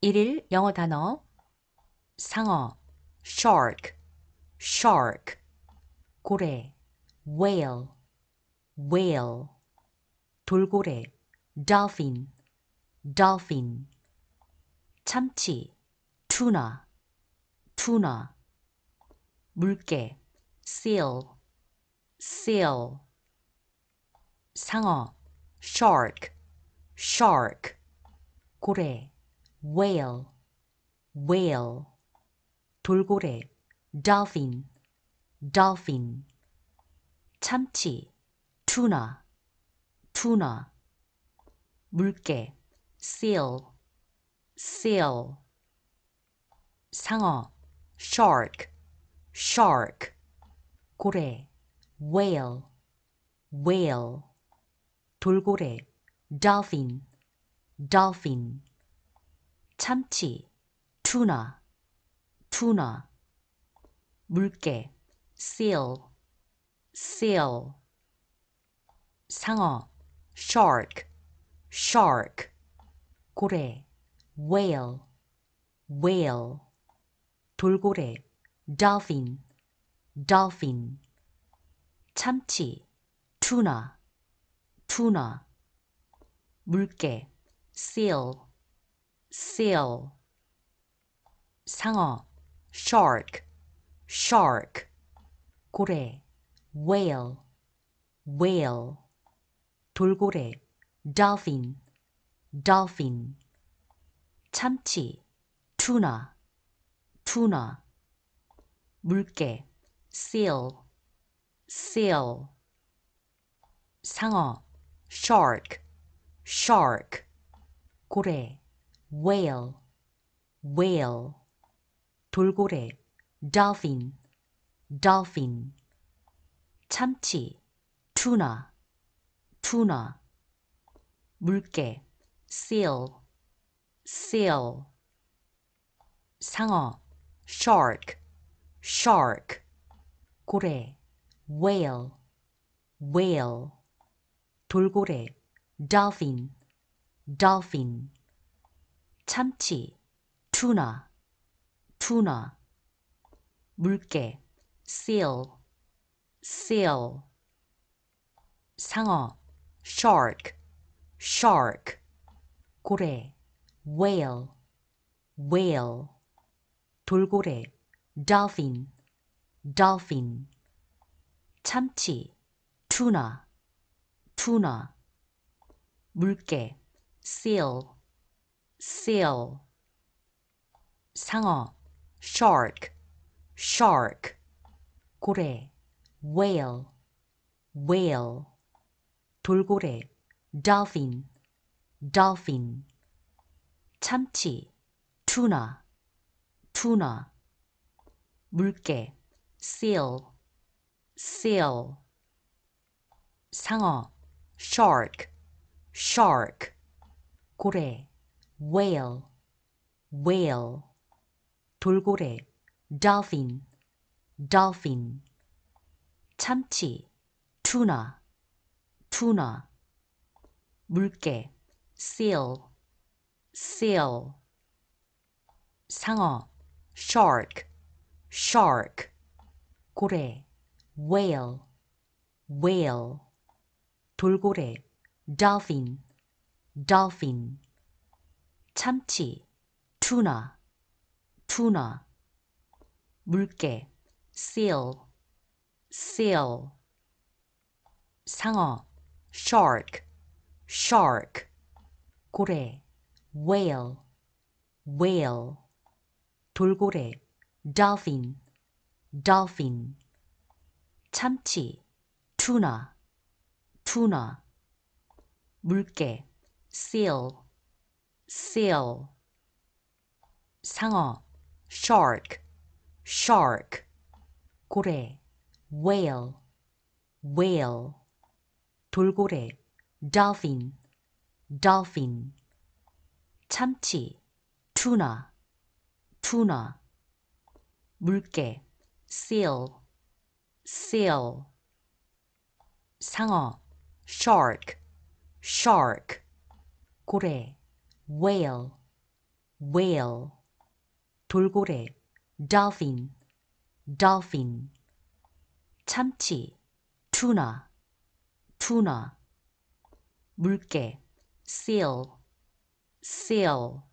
1일 영어 단어 상어 shark shark 고래 whale whale 돌고래 dolphin dolphin 참치 tuna tuna 물개 seal seal 상어 shark shark 고래 whale, whale 돌고래 dolphin, dolphin 참치 tuna, tuna 물개 seal, seal 상어 shark, shark 고래 whale, whale 돌고래 dolphin, dolphin 참치, 투나, 투나, 물개, seal, seal, 상어, shark, shark, 고래, whale, whale, 돌고래, dolphin, dolphin, 참치, 투나, 투나, 물개, seal, seal 상어 shark shark 고래 whale whale 돌고래 dolphin dolphin 참치 tuna tuna 물개 seal seal 상어 shark shark 고래 whale, whale 돌고래 dolphin, dolphin 참치 tuna, tuna 물개 seal, seal 상어 shark, shark 고래 whale, whale 돌고래 dolphin, dolphin 참치, 투나, 투나, 물개, seal, seal, 상어, shark, shark, 고래, whale, whale, 돌고래, dolphin, dolphin, 참치, 투나, 투나, 물개, seal, seal 상어 shark shark 고래 whale whale 돌고래 dolphin dolphin 참치 tuna tuna 물개 seal seal 상어 shark shark 고래 whale, whale. 돌고래, dolphin, dolphin. 참치, tuna, tuna. 물개, seal, seal. 상어, shark, shark. 고래, whale, whale. 돌고래, dolphin, dolphin. 참치, 투나, 투나, 물개, seal, seal, 상어, shark, shark, 고래, whale, whale, 돌고래, dolphin, dolphin, 참치, tuna, tuna, 물개, seal, seal 상어 shark shark 고래 whale whale 돌고래 dolphin dolphin 참치 tuna tuna 물개 seal seal 상어 shark shark 고래 whale, whale 돌고래 dolphin, dolphin 참치 tuna, tuna 물개 seal, seal